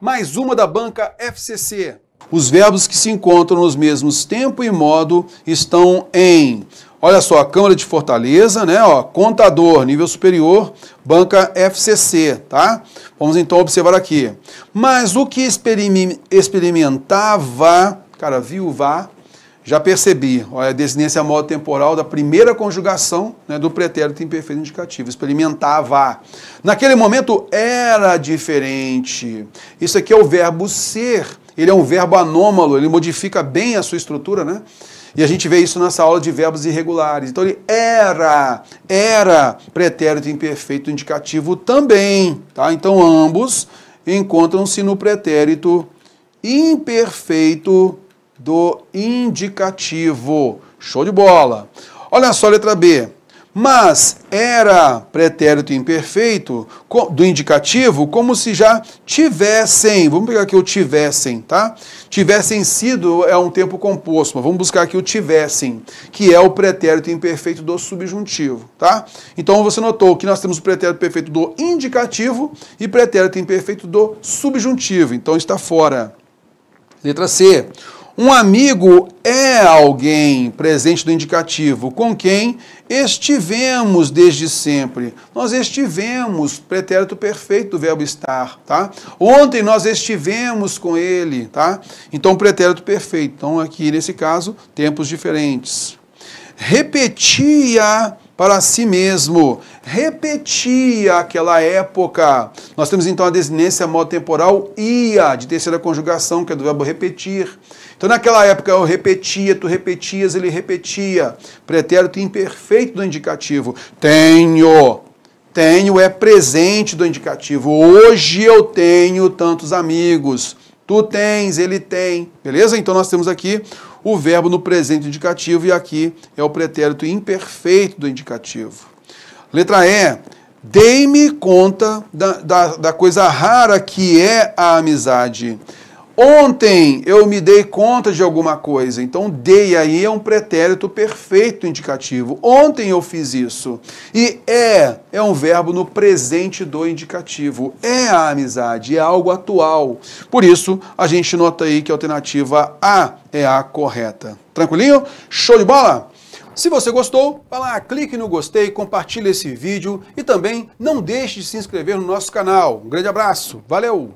mais uma da banca FCC. Os verbos que se encontram nos mesmos tempo e modo estão em. Olha só, a Câmara de Fortaleza, né? Ó, contador, nível superior, banca FCC, tá? Vamos então observar aqui. Mas o que experim experimentava, cara, viu vá? já percebi olha, é a desinência modo temporal da primeira conjugação né, do pretérito imperfeito indicativo. Experimentava. Naquele momento era diferente. Isso aqui é o verbo ser. Ele é um verbo anômalo, ele modifica bem a sua estrutura, né? E a gente vê isso nessa aula de verbos irregulares. Então ele era, era pretérito imperfeito indicativo também, tá? Então ambos encontram-se no pretérito imperfeito do indicativo. Show de bola. Olha só, letra B. Mas era pretérito imperfeito do indicativo como se já tivessem, vamos pegar aqui o tivessem, tá? Tivessem sido é um tempo composto, mas vamos buscar aqui o tivessem, que é o pretérito imperfeito do subjuntivo, tá? Então você notou que nós temos o pretérito perfeito do indicativo e pretérito imperfeito do subjuntivo, então está fora. Letra C. Um amigo é alguém presente do indicativo com quem estivemos desde sempre. Nós estivemos, pretérito perfeito do verbo estar, tá? Ontem nós estivemos com ele, tá? Então pretérito perfeito. Então aqui nesse caso, tempos diferentes. Repetia para si mesmo repetia aquela época. Nós temos então a desinência modo temporal ia, de terceira conjugação, que é do verbo repetir. Então naquela época eu repetia, tu repetias, ele repetia. Pretérito imperfeito do indicativo. Tenho. Tenho é presente do indicativo. Hoje eu tenho tantos amigos. Tu tens, ele tem. Beleza? Então nós temos aqui o verbo no presente indicativo e aqui é o pretérito imperfeito do indicativo. Letra E. Dei-me conta da, da, da coisa rara que é a amizade. Ontem eu me dei conta de alguma coisa. Então, dei aí é um pretérito perfeito indicativo. Ontem eu fiz isso. E é é um verbo no presente do indicativo. É a amizade, é algo atual. Por isso, a gente nota aí que a alternativa A é a correta. Tranquilinho? Show de bola? Se você gostou, vá lá, clique no gostei, compartilhe esse vídeo e também não deixe de se inscrever no nosso canal. Um grande abraço, valeu!